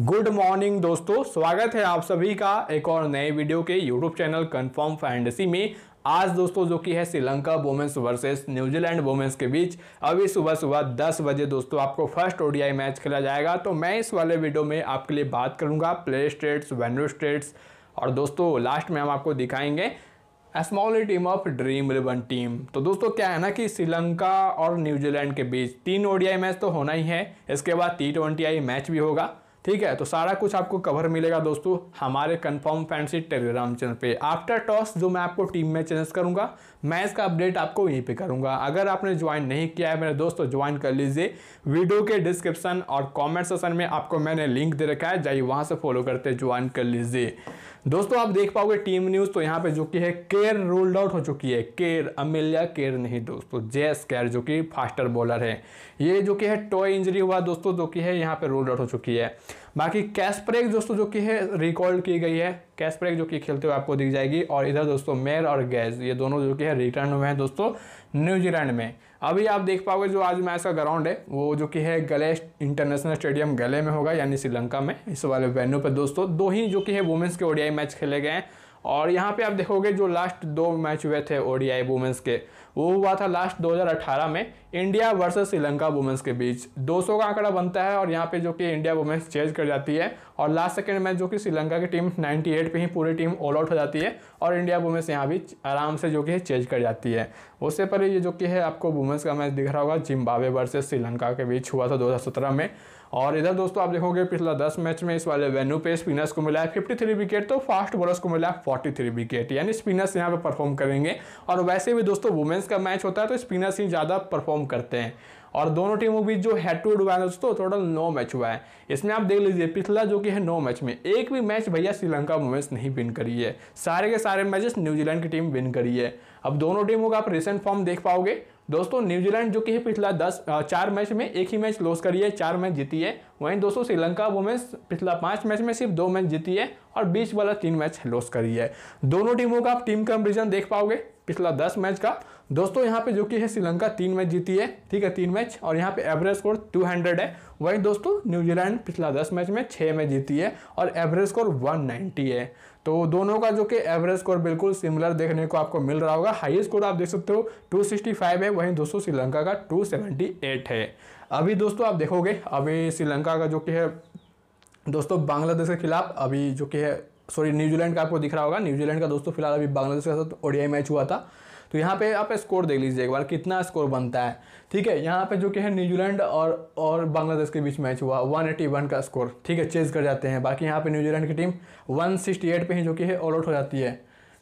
good morning दोस्तों स्वागत है आप सभी का एक और नए वीडियो के यूट्यूब चैनल कंफर्म फैंडसी में आज दोस्तों जो कि है Sri Lanka women's versus New Zealand women's के बीच अभी सुबह सुबह 10 बजे दोस्तों आपको फर्स्ट ओडीआई मैच खेला जाएगा तो मैं इस वाले वीडियो में आपके लिए बात करूंगा प्ले स्टेट्स वेन्यू स्टेट्स और दोस्तों लास्ट में हम आपको दिखाएंगे small team of Dream Eleven team तो दोस्तों क्या है ना कि श्रीलंका और न्यूजीलैंड के बीच तीन ओडीआई मैच तो होना ही है इसके बाद टी ट्वेंटी मैच भी होगा ठीक है तो सारा कुछ आपको कवर मिलेगा दोस्तों हमारे कंफर्म फैंसी टेलीग्राम चैनल पे आफ्टर टॉस जो मैं आपको टीम में चेंज करूंगा मैं इसका अपडेट आपको यहीं पे करूंगा अगर आपने ज्वाइन नहीं किया है मेरे दोस्तों ज्वाइन कर लीजिए वीडियो के डिस्क्रिप्शन और कॉमेंट सेशन में आपको मैंने लिंक दे रखा है जाइए वहाँ से फॉलो करते ज्वाइन कर लीजिए दोस्तों आप देख पाओगे टीम न्यूज़ तो यहाँ पे जो कि है केयर रोल्ड आउट हो चुकी है केयर अमिल्या केयर नहीं दोस्तों जेस केयर जो कि फास्टर बॉलर है ये जो कि है टॉय इंजरी हुआ दोस्तों जो कि है यहाँ पे रोल्ड आउट हो चुकी है बाकी कैश ब्रेक दोस्तों जो कि है रिकॉर्ड की गई है कैश ब्रेक जो कि खेलते हुए आपको दिख जाएगी और इधर दोस्तों मेर और गैस ये दोनों जो कि है रिटर्न हुए हैं दोस्तों न्यूजीलैंड में अभी आप देख पाओगे जो आज मैच का ग्राउंड है वो जो कि है गले इंटरनेशनल स्टेडियम गले में होगा यानी श्रीलंका में इस वाले वेन्यू पर दोस्तों दो ही जो कि है वुमेंस के ओडियाई मैच खेले गए हैं और यहाँ पे आप देखोगे जो लास्ट दो मैच हुए थे ओडीआई वुमेंस के वो हुआ था लास्ट 2018 में इंडिया वर्सेस श्रीलंका वुमेंस के बीच 200 का आंकड़ा बनता है और यहाँ पे जो कि इंडिया वुमेंस चेज कर जाती है और लास्ट सेकेंड मैच जो कि श्रीलंका की टीम 98 पे ही पूरी टीम ऑल आउट हो जाती है और इंडिया वुमेंस यहाँ भी आराम से जो कि चेज कर जाती है उससे पहले ये जो कि है आपको वुमेंस का मैच दिख रहा होगा जिम्बावे वर्सेज श्रीलंका के बीच हुआ था दो में और इधर दोस्तों आप देखोगे पिछला दस मैच में इस वाले वेन्यू पे स्पिनर्स को मिला है फिफ्टी विकेट तो फास्ट बॉलर्स को मिला है फोर्टी विकेट यानी स्पिनर्स यहाँ परफॉर्म करेंगे और वैसे भी दोस्तों वुमेंस का मैच होता है तो स्पिनर्स ही ज़्यादा परफॉर्म करते हैं और दोनों टीमों के बीच जो हेड टू हेड हुआ है दोस्तों टोटल नौ मैच हुआ है इसमें आप देख लीजिए पिछला जो कि है नौ मैच में एक भी मैच भैया श्रीलंका वुमेंस नहीं विन करी है सारे के सारे मैचेस न्यूजीलैंड की टीम विन करी है अब दोनों टीमों का आप रिसेंट फॉर्म देख पाओगे दोस्तों न्यूजीलैंड जो कि पिछला दस चार मैच में एक ही मैच लॉस करी है चार मैच जीती है वहीं दोस्तों श्रीलंका वुमेन्स पिछला पांच मैच में सिर्फ दो मैच जीती है और बीच वाला तीन मैच लॉस करी है दोनों टीमों का आप टीम कंपेरिजन देख पाओगे पिछला दस मैच का दोस्तों यहाँ पे जो कि है श्रीलंका तीन मैच जीती है ठीक है तीन मैच और यहाँ पे एवरेज स्कोर 200 है वहीं दोस्तों न्यूजीलैंड पिछला दस मैच में छः मैच जीती है और एवरेज स्कोर 190 है तो दोनों का जो कि एवरेज स्कोर बिल्कुल सिमिलर देखने को आपको मिल रहा होगा हाईएस्ट स्कोर आप देख सकते हो 265 है वहीं दोस्तों श्रीलंका का 278 है अभी दोस्तों आप देखोगे अभी श्रीलंका का जो कि है दोस्तों बांग्लादेश के खिलाफ अभी जो कि है सॉरी न्यूजीलैंड का आपको दिख रहा होगा न्यूजीलैंड का दोस्तों फिलहाल अभी बांग्लादेश के साथ ओडियाई मैच हुआ था तो यहाँ पे आप स्कोर देख लीजिए एक बार कितना स्कोर बनता है ठीक है यहाँ पे जो कि है न्यूजीलैंड और और बांग्लादेश के बीच मैच हुआ 181 का स्कोर ठीक है चेज कर जाते हैं बाकी यहाँ पे न्यूजीलैंड की टीम 168 पे ही जो कि है ऑल आउट हो जाती है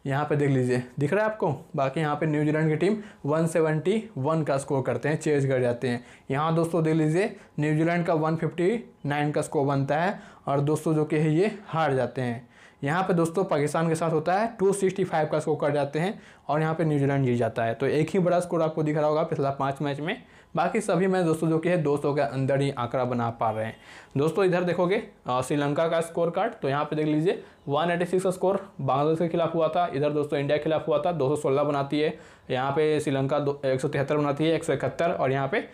यहाँ पे देख लीजिए दिख रहा है आपको बाकी यहाँ पे न्यूजीलैंड की टीम 171 का स्कोर करते हैं चेज कर जाते हैं यहाँ दोस्तों देख लीजिए न्यूजीलैंड का 159 का स्कोर बनता है और दोस्तों जो कि है ये हार जाते हैं यहाँ पे दोस्तों पाकिस्तान के साथ होता है 265 का स्कोर कर जाते हैं और यहाँ पे न्यूजीलैंड जीत जाता है तो एक ही बड़ा स्कोर आपको दिख रहा होगा पिछला पाँच मैच में बाकी सभी मैच दोस्तों जो कि है 200 के अंदर ही आंकड़ा बना पा रहे हैं दोस्तों इधर देखोगे श्रीलंका का स्कोर कार्ड तो यहाँ पे देख लीजिए सिक्स का स्कोर बांग्लादेश के खिलाफ हुआ था इधर दोस्तों इंडिया के खिलाफ हुआ था सोलह बनाती है यहाँ पे श्रीलंका एक बनाती है एक और यहाँ पे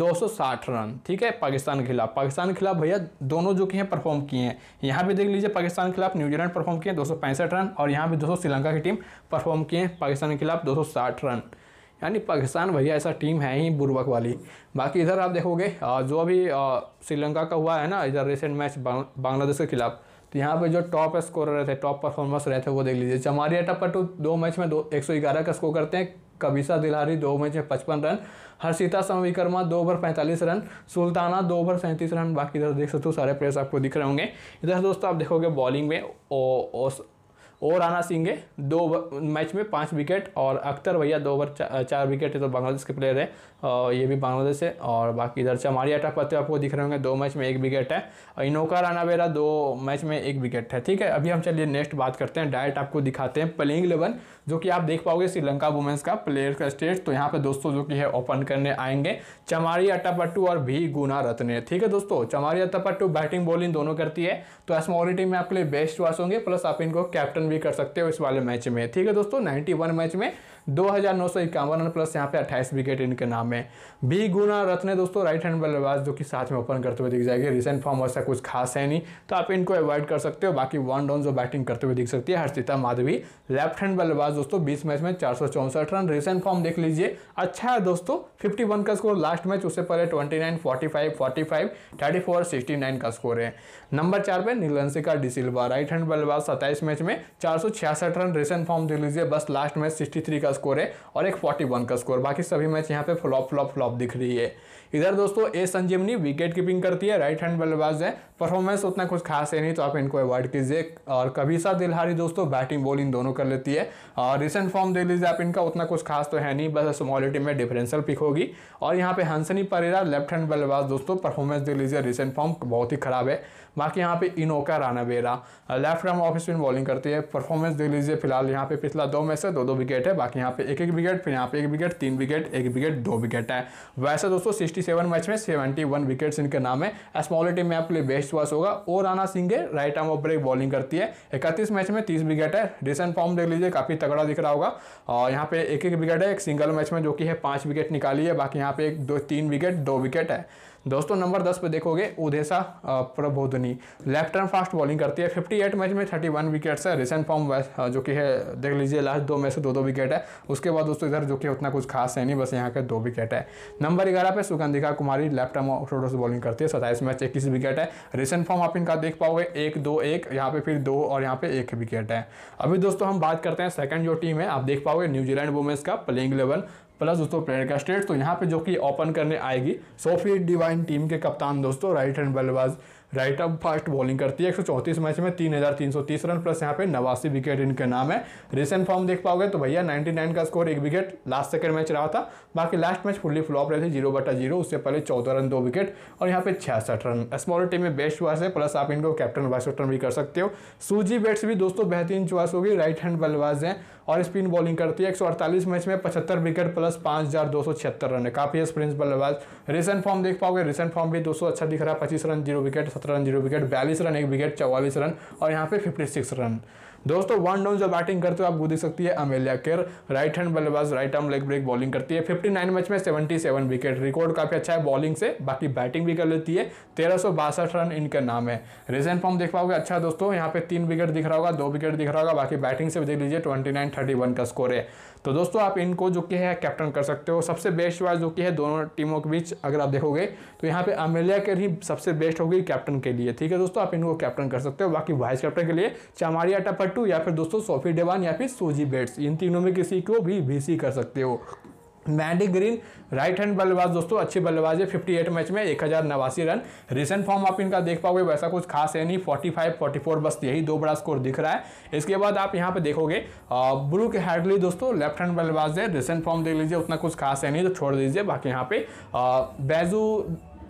260 रन ठीक है पाकिस्तान के खिलाफ पाकिस्तान के खिलाफ भैया दोनों जो कि हैं परफॉर्म किए हैं यहाँ भी देख लीजिए पाकिस्तान के खिलाफ न्यूजीलैंड परफॉर्म किए दो रन और यहाँ भी दो श्रीलंका की टीम परफॉर्म किए हैं पाकिस्तान के खिलाफ दो रन यानी पाकिस्तान भैया ऐसा टीम है ही बुरबक वाली बाकी इधर आप देखोगे जो अभी श्रीलंका का हुआ है ना इधर रिसेंट मैच बांग्लादेश के खिलाफ तो यहाँ पे जो टॉप स्कोर रहते टॉप परफॉर्मर्स रहते वो देख लीजिए चमारी अटापटू दो मैच में दो एक का स्कोर करते हैं कबीसा दिलारी दो मैच में पचपन रन हर्षिता समविकर्मा दो ओवर पैंतालीस रन सुल्ताना दो ओवर सैंतीस रन बाकी इधर देख सकते हो सारे प्लेयर्स आपको दिख रहे होंगे इधर दोस्तों आप देखोगे बॉलिंग में ओ, ओ, और राना सिंह है दो मैच में पाँच विकेट और अख्तर भैया दो ओवर चा, चार विकेट है तो बांग्लादेश के प्लेयर है और ये भी बांग्लादेश है और बाकी इधर से हमारी अटक पत्ते आपको दिख रहे होंगे दो मैच में एक विकेट है और इनोका राना बेरा दो मैच में एक विकेट है ठीक है अभी हम चलिए नेक्स्ट बात करते हैं डायरेक्ट आपको दिखाते हैं प्लेइंग इलेवन जो कि आप देख पाओगे श्रीलंका वुमेंस का प्लेयर का स्टेट तो यहाँ पर दोस्तों जो कि है ओपन करने आएंगे चमारी अट्टापट्टू और भी गुना रत्ने ठीक है दोस्तों चमारी अट्टापट्टू बैटिंग बॉलिंग दोनों करती है तो स्मॉल टीम में आपके लिए बेस्ट वास होंगे प्लस आप इनको कैप्टन भी कर सकते हो इस वाले मैच में ठीक है दोस्तों 91 मैच में दो हज़ार नौ सौ इक्यावन रन प्लस यहाँ पे अट्ठाईस विकेट इनके नाम है बी गुना रत्न दोस्तों राइट हैंड बल्लेबाज जो कि साथ में ओपन करते हुए दिख जाएगी रिसेंट फॉर्म वैसा कुछ खास है नहीं तो आप इनको अवॉइड कर सकते हो बाकी वन डाउन जो बैटिंग करते हुए दिख सकती है हर्षिता माधवी लेफ्ट हैंड बल्लेबाज दोस्तों बीस मैच में चार रन रिसेंट फॉर्म देख लीजिए अच्छा है दोस्तों फिफ्टी का स्कोर लास्ट मैच उससे पहले twenty nine forty five forty five thirty four sixty nine का स्कोर है नंबर चार पे नीलंसिका डिसिल्वा राइट हैंड बल्लेबाज सत्ताईस मैच में चार रन रिसेंट फॉर्म देख लीजिए बस लास्ट मैच सिक्सटी का का स्कोर है और एक 41 का स्कोर बाकी सभी मैच यहाँ पे फ्लॉप फ्लॉप फ्लॉप दिख रही है इधर दोस्तों ए संजीवनी विकेट कीपिंग करती है राइट हैंड बल्लेबाज है परफॉर्मेंस उतना कुछ खास है नहीं तो आप इनको अवॉइड कीजिए और कबीसा दिलहारी दोस्तों बैटिंग बॉलिंग दोनों कर लेती है और रिसेंट फॉर्म दे लीजिए आप इनका उतना कुछ खास तो है नहीं बस स्मॉलिटी में डिफरेंशियल पिक होगी और यहाँ पे हंसनी परेरा लेफ्ट हैंड बल्लेबाज दोस्तों परफॉर्मेंस दे लीजिए रिसेंट फॉर्म बहुत ही खराब है बाकी यहाँ पे Inoka Ranaweera left arm off spin bowling करती है परफॉर्मेंस देख लीजिए फिलहाल यहाँ पे पिछला दो मैच से दो दो विकेट है बाकी यहाँ पे एक एक विकेट फिर यहाँ पे एक विकेट तीन विकेट एक विकेट दो विकेट है वैसे दोस्तों सिक्सटी सेवन मैच में सेवेंटी वन विकेट्स इनके नाम है स्मॉल टीम में आपके लिए बेस्ट वॉस होगा और राना सिंह है right arm off break bowling करती है इकतीस मैच में तीस विकेट है रिसेंट फॉर्म देख लीजिए काफ़ी तगड़ा दिख रहा होगा और यहाँ पे एक एक विकेट है एक सिंगल मैच में जो कि है पाँच विकेट निकाली है बाकी यहाँ पे एक दो तीन विकेट दो विकेट है दोस्तों नंबर दस पे देखोगे Udeshika Prabodhani left arm fast bowling करती है 58 मैच में 31 विकेट्स है रिसेंट फॉर्म जो कि है देख लीजिए लास्ट दो मैच से दो दो विकेट है उसके बाद दोस्तों इधर जो कि उतना कुछ खास है नहीं बस यहाँ के दो विकेट है नंबर ग्यारह पे Sugandika Kumari left arm off bowling करती है सताईस मैच इक्कीस विकेट है रिसेंट फॉर्म आप इनका देख पाओगे एक दो एक यहाँ पे फिर दो और यहाँ पे एक विकेट है अभी दोस्तों हम बात करते हैं सेकंड जो टीम है आप देख पाओगे न्यूजीलैंड वुमेंस का प्लेइंग लेवल प्लस दोस्तों प्लेयर का स्टेट तो यहाँ पे जो कि ओपन करने आएगी सोफी डिवाइन टीम के कप्तान दोस्तों राइट हैंड बल्लेबाज राइट अब फास्ट बॉलिंग करती है एक मैच में तीन रन प्लस यहाँ पे नवासी विकेट इनके नाम है रिसेंट फॉर्म देख पाओगे तो भैया नाइनटी का स्कोर एक विकेट लास्ट सेकंड मैच रहा था बाकी लास्ट मैच फुल्ली फ्लॉप रहे थे जीरो बटा जीरो उससे पहले चौदह रन दो विकेट और यहाँ पे छियासठ रन स्मॉल टीम में बेस्ट चॉइस है प्लस आप इनको कैप्टन वाइस कैप्टन भी कर सकते हो सूजी बेट्स भी दोस्तों बेहतरीन चॉइस होगी राइट हैंड बल्लेबाज हैं और स्पिन बॉलिंग करती है एक मैच में पचहत्तर विकेट प्लस पाँच रन है काफ़ी स्प्रिंस बल्लेबाज रिसेंट फॉर्म देख पाओगे रिसेंट फॉर्म भी दोस्तों अच्छा दिख रहा है पच्चीस रन जीरो विकेट सत्रह रन जीरो विकेट बयालीस रन एक विकेट चौवालीस रन और यहाँ पे फिफ्टी सिक्स रन दोस्तों वन डाउन जो बैटिंग करते हो आपको देख सकती है अमेलिया केर राइट हैंड बल्लेबाज right arm leg break bowling करती है फिफ्टी नाइन मैच में सेवेंटी सेवन विकेट रिकॉर्ड काफ़ी अच्छा है बॉलिंग से बाकी बैटिंग भी कर लेती है तेरह रन इनके नाम है रिजन फॉर्म देख पाओगे अच्छा दोस्तों यहाँ पे तीन विकेट दिख रहा होगा दो विकेट दिख रहा होगा बाकी बैटिंग से भी देख लीजिए ट्वेंटी नाइन का स्कोर है तो दोस्तों आप इनको जो कि है कैप्टन कर सकते हो सबसे बेस्ट वाइज जो कि है दोनों टीमों के बीच अगर आप देखोगे तो यहाँ पे अमेलिया केर ही सबसे बेस्ट होगी कैप्टन के लिए ठीक है दोस्तों आप इनको कैप्टन कर सकते हो बाकी वाइस कैप्टन के लिए चमारिया टपट टू या फिर दोस्तों सोफी डेवान या फिर सोजी बेट्स इन तीनों में किसी को भी वीसी कर सकते हो मैंडी ग्रीन राइट हैंड बल्लेबाज दोस्तों अच्छे बल्लेबाज है फिफ्टी एट मैच में एक हज़ार नवासी रन रिसेंट फॉर्म आप इनका देख पाओगे वैसा कुछ खास है नहीं फोर्टी फाइव फोर्टी फोर बस यही दो बड़ा स्कोर दिख रहा है इसके बाद आप यहां पे देखोगे ब्रू के हैडली दोस्तों लेफ्ट हैंड बल्लेबाज है रिसेंट फॉर्म देख लीजिए उतना कुछ खास है नहीं तो छोड़ दीजिए बाकी यहाँ पे बैजू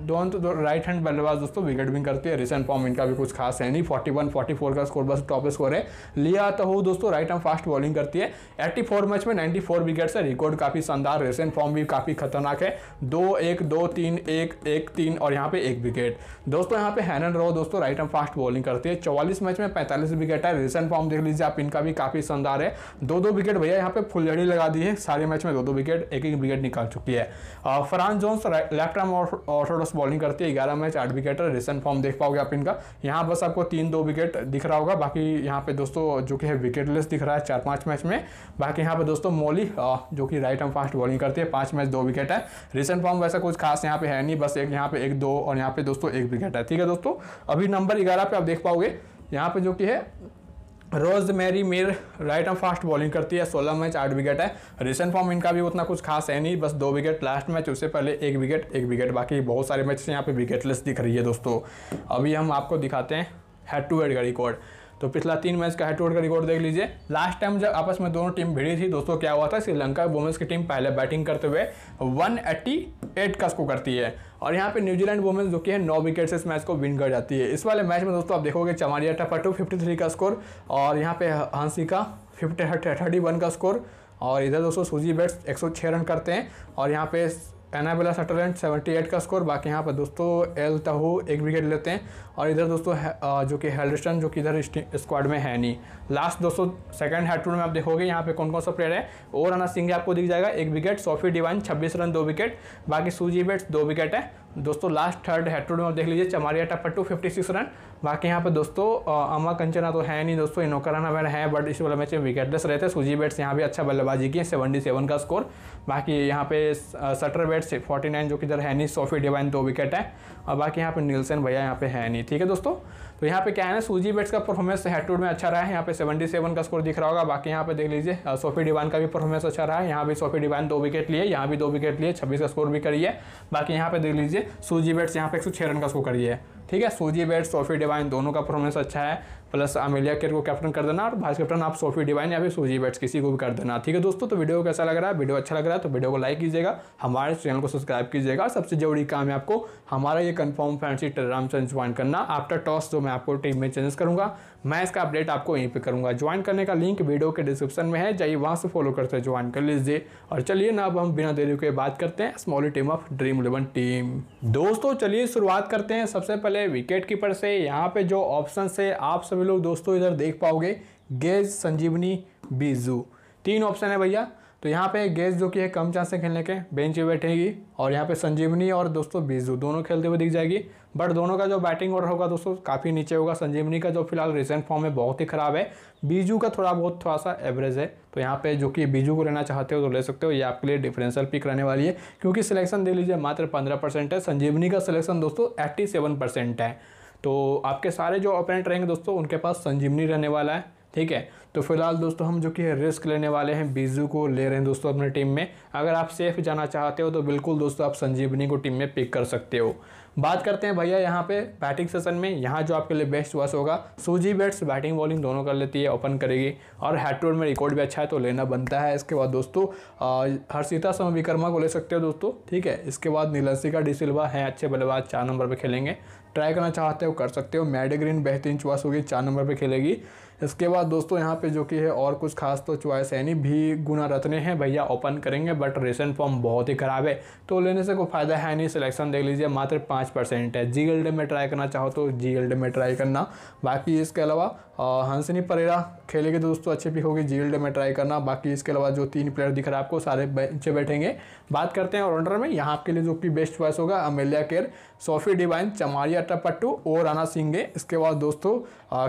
दोनों तो राइट हैंड बल्लेबाज दोस्तों विकेट भी करती है रिसेंट फॉर्म इनका भी कुछ खास है नहीं फोर्टी 44 का स्कोर बस टॉप स्कोर है लिया तो हो दोस्तों राइट हैंड फास्ट बॉलिंग करती है 84 मैच में 94 विकेट्स है रिकॉर्ड काफ़ी शानदार रिसेंट फॉर्म भी काफ़ी खतरनाक है दो एक दो तीन एक एक तीन और यहाँ पे एक विकेट दोस्तों यहाँ पे हैनन रो दोस्तों राइट हैंड फास्ट बॉलिंग करती है चौवालीस मैच में पैंतालीस विकेट है रिसेंट फॉर्म देख लीजिए आप इनका भी काफ़ी शानदार है दो दो विकेट भैया यहाँ पे फुलझड़ी लगा दी है सारे मैच में दो दो विकेट एक एक विकेट निकाल चुकी है Fran Jonas left arm orthodox जबरदस्त बॉलिंग करती है ग्यारह मैच आठ विकेट रिसेंट फॉर्म देख पाओगे आप इनका यहाँ बस आपको तीन दो विकेट दिख रहा होगा बाकी यहाँ पे दोस्तों जो कि है विकेटलेस दिख रहा है चार पाँच मैच में बाकी यहाँ पे दोस्तों मोली जो कि राइट एंड फास्ट बॉलिंग करती है पाँच मैच दो विकेट है रिसेंट फॉर्म वैसा कुछ खास यहाँ पे है नहीं बस एक यहाँ पे एक दो और यहाँ पे दोस्तों एक विकेट है ठीक है दोस्तों अभी नंबर ग्यारह पे आप देख पाओगे यहाँ पे जो कि है Rosemary Mair right hand fast bowling करती है 16 मैच आठ विकेट है रिसेंट फॉर्म इनका भी उतना कुछ खास है नहीं बस दो विकेट लास्ट मैच उससे पहले एक विकेट एक विकेट बाकी बहुत सारे मैच यहाँ पे विकेटलेस दिख रही है दोस्तों अभी हम आपको दिखाते हैं हेड टू हेड का रिकॉर्ड तो पिछला तीन मैच का हेटवर्ड का रिकॉर्ड देख लीजिए लास्ट टाइम जब आपस में दोनों टीम भिड़ी थी दोस्तों क्या हुआ था श्रीलंका वुमेंस की टीम पहले बैटिंग करते हुए 188 का स्कोर करती है और यहाँ पे न्यूजीलैंड वुमेंस जो कि है नौ विकेट से इस मैच को विन कर जाती है इस वाले मैच में दोस्तों आप देखोगे चमारिया टपा टू का स्कोर और यहाँ पे हंसिका फिफ्टी थर्टी वन का स्कोर और इधर दोस्तों सूजी बैट्स 106 रन करते हैं और यहाँ पे एनाबेला सटरलैंड 78 का स्कोर बाकी यहाँ पर दोस्तों एल तहू एक विकेट लेते हैं और इधर दोस्तों जो कि हेल्डस्टन जो कि इधर स्क्वाड में है नहीं लास्ट दोस्तों सेकंड टूर में आप देखोगे यहाँ पे कौन कौन सा प्लेयर है और राना सिंह आपको दिख जाएगा एक विकेट सोफी डिवाइन छब्बीस रन दो विकेट बाकी सूजी बेट्स दो विकेट है दोस्तों लास्ट थर्ड हेट्रोड में देख लीजिए चमारिया टप्पर टू फिफ्टी सिक्स रन बाकी यहाँ पे दोस्तों अमा कंचना तो है नहीं दोस्तों इनोका रन हमें है बट इस वाले मैच में विकेटलेस रहते सूजी बैट्स यहाँ भी अच्छा बल्लेबाजी की सेवेंटी सेवन का स्कोर बाकी यहाँ पे सटर बैट्स फोर्टी नाइन जो इधर है नहीं सोफी डिवाइन दो विकेट है और बाकी यहाँ पे नीलसन भैया यहाँ पे है नहीं ठीक है दोस्तों तो यहाँ पे क्या है ना सूजी बेट्स का परफॉर्मेंस हेड में अच्छा रहा है यहाँ पे 77 का स्कोर दिख रहा होगा बाकी यहाँ पे देख लीजिए सोफी डिवान का भी परफॉर्मेंस अच्छा रहा है यहाँ भी सोफी डिवान दो विकेट लिए यहाँ भी दो विकेट लिए छब्बीस का स्कोर भी करिए बाकी यहाँ पे देख लीजिए सूजी बेट्स यहाँ पे एक रन का स्कोर करिए ठीक है सोजी बैट सोफी डिवाइन दोनों का परफॉर्मेंस अच्छा है प्लस अमेलिया केर को कैप्टन कर देना और वाइस कैप्टन आप सोफी डिवाइन या फिर सोजी बैट्स किसी को भी कर देना ठीक है दोस्तों तो वीडियो कैसा लग रहा है वीडियो अच्छा लग रहा है तो वीडियो को लाइक कीजिएगा हमारे चैनल को सब्सक्राइब कीजिएगा सबसे जरूरी काम है आपको हमारा ये confirm fancy Telegram channel join करना आफ्टर टॉस जो मैं आपको टीम में चेंजेस करूँगा मैं इसका अपडेट आपको यहीं पर करूँगा ज्वाइन करने का लिंक वीडियो के डिस्क्रिप्शन में है जाइए वहाँ से फॉलो करते ज्वाइन कर लीजिए और चलिए ना अब हम बिना देरी के बात करते हैं small team of Dream Eleven team दोस्तों चलिए शुरुआत करते हैं सबसे पहले विकेट कीपर से यहाँ पे जो ऑप्शन है आप सभी लोग दोस्तों इधर देख पाओगे गेज संजीवनी बीजू तीन ऑप्शन है भैया तो यहाँ पे गेज जो कि है कम चांस से खेलने के बेंच पे बैठेगी और यहाँ पे संजीवनी और दोस्तों बीजू दोनों खेलते हुए दिख जाएगी बट दोनों का जो बैटिंग ऑर्डर होगा दोस्तों काफ़ी नीचे होगा संजीवनी का जो फिलहाल रिसेंट फॉर्म है बहुत ही खराब है बीजू का थोड़ा बहुत थोड़ा सा एवरेज है तो यहाँ पे जो कि बीजू को लेना चाहते हो तो ले सकते हो ये आपके लिए डिफरेंशियल पिक रहने वाली है क्योंकि सिलेक्शन दे लीजिए मात्र पंद्रह है संजीवनी का सिलेक्शन दोस्तों एट्टी है तो आपके सारे जो ओपोनेंट रहेंगे दोस्तों उनके पास संजीवनी रहने वाला है ठीक है तो फिलहाल दोस्तों हम जो कि रिस्क लेने वाले हैं बीजू को ले रहे हैं दोस्तों अपने टीम में अगर आप सेफ जाना चाहते हो तो बिल्कुल दोस्तों आप संजीवनी को टीम में पिक कर सकते हो बात करते हैं भैया यहाँ पे बैटिंग सेशन में यहाँ जो आपके लिए बेस्ट वॉस होगा सूजी बैट्स बैटिंग बॉलिंग दोनों कर लेती है ओपन करेगी और हैटोड में रिकॉर्ड भी अच्छा है तो लेना बनता है इसके बाद दोस्तों हर्षिता सम विकर्मा को ले सकते हो दोस्तों ठीक है इसके बाद नीलसिका डिसिल्वा हैं अच्छे बल्लेबाज चार नंबर पर खेलेंगे ट्राई करना चाहते हो कर सकते हो मेडिग्रीन बेहतरीन चुआस होगी चार नंबर पर खेलेगी इसके बाद दोस्तों यहाँ पे जो कि है और कुछ खास तो चॉइस है नहीं भी गुना रत्ने हैं भैया ओपन करेंगे बट रिसेंट फॉर्म बहुत ही ख़राब है तो लेने से कोई फ़ायदा है नहीं सिलेक्शन देख लीजिए मात्र पाँच परसेंट है जी एल में ट्राई करना चाहो तो जी एल में ट्राई करना बाकी इसके अलावा हंसनी परेरा खेलेंगे तो दोस्तों अच्छे भी होगी जील्ड में ट्राई करना बाकी इसके अलावा जो तीन प्लेयर दिख रहा है आपको सारे नीचे बैठेंगे बात करते हैं ऑलराउंडर में यहाँ आपके लिए जो कि बेस्ट चॉइस होगा Amelia Kerr Sophie Devine Chamari Athapaththu और राना सिंगे इसके बाद दोस्तों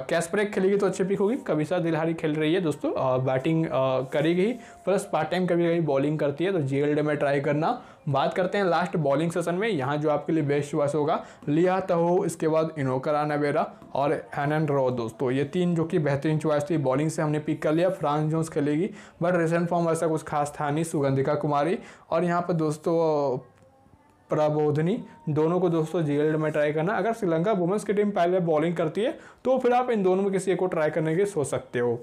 कैश ब्रेक खेलेगी तो अच्छी पिक होगी कविशा दिलहारी खेल रही है दोस्तों बैटिंग करेगी प्लस पार्ट टाइम कभी कभी बॉलिंग करती है तो जी में ट्राई करना बात करते हैं लास्ट बॉलिंग सेशन में यहाँ जो आपके लिए बेस्ट चॉइस होगा लिया तहो तो इसके बाद इनोकर नवेरा और हैनन रो दोस्तों ये तीन जो कि बेहतरीन चॉइस थी बॉलिंग से हमने पिक कर लिया फ्रांस जोन्स खेलेगी बट रिसेंट फॉर्म वैसा कुछ खास था नहीं सुगंधिका कुमारी और यहाँ पर दोस्तों प्रबोधनी दोनों को दोस्तों जीएल्ड में ट्राई करना अगर श्रीलंका वुमेंस की टीम पहले बॉलिंग करती है तो फिर आप इन दोनों में किसी एक को ट्राई करने की सोच सकते हो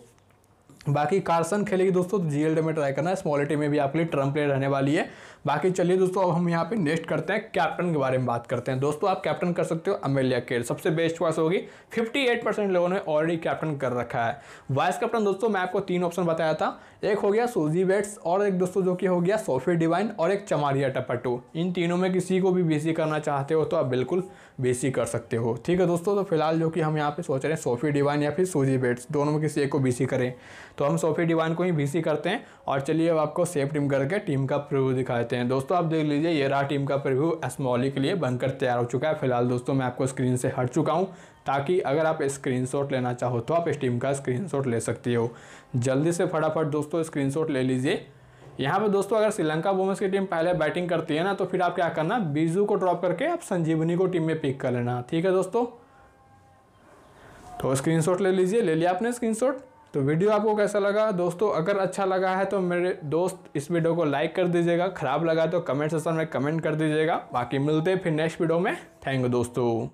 बाकी कार्सन खेलेगी दोस्तों तो में ट्राई करना स्मॉल टीम में भी आपके लिए ट्रम्प प्लेयर रहने वाली है बाकी चलिए दोस्तों अब हम यहाँ पे नेक्स्ट करते हैं कैप्टन के बारे में बात करते हैं दोस्तों आप कैप्टन कर सकते हो अमेलिया केल सबसे बेस्ट चॉइस होगी 58 परसेंट लोगों ने ऑलरेडी कैप्टन कर रखा है वाइस कैप्टन दोस्तों मैं आपको तीन ऑप्शन बताया था एक हो गया सोजी बेट्स और एक दोस्तों जो कि हो गया सोफी डिवाइन और एक चमारिया टपटू इन तीनों में किसी को भी बी करना चाहते हो तो आप बिल्कुल बी कर सकते हो ठीक है दोस्तों तो फिलहाल जो कि हम यहाँ पर सोच रहे हैं सोफी डिवाइन या फिर सोजी बेट्स दोनों में किसी एक को बी करें तो हम सोफी डिवाइन को ही बी करते हैं और चलिए अब आपको सेफ टीम करके टीम का प्रव्यू दिखाते करते हैं दोस्तों आप देख लीजिए ये रहा टीम का प्रिव्यू एसमोली e के लिए बनकर तैयार हो चुका है फिलहाल दोस्तों मैं आपको स्क्रीन से हट चुका हूँ ताकि अगर आप स्क्रीनशॉट लेना चाहो तो आप इस टीम का स्क्रीनशॉट ले सकती हो जल्दी से फटाफट दोस्तों स्क्रीनशॉट ले लीजिए यहाँ पे दोस्तों अगर श्रीलंका वुमेंस की टीम पहले बैटिंग करती है ना तो फिर आप क्या करना बीजू को ड्रॉप करके आप संजीवनी को टीम में पिक कर लेना ठीक है दोस्तों तो स्क्रीनशॉट ले लीजिए ले लिया आपने स्क्रीनशॉट तो वीडियो आपको कैसा लगा दोस्तों अगर अच्छा लगा है तो मेरे दोस्त इस वीडियो को लाइक कर दीजिएगा ख़राब लगा तो कमेंट सेक्शन में कमेंट कर दीजिएगा बाकी मिलते हैं फिर नेक्स्ट वीडियो में थैंक यू दोस्तों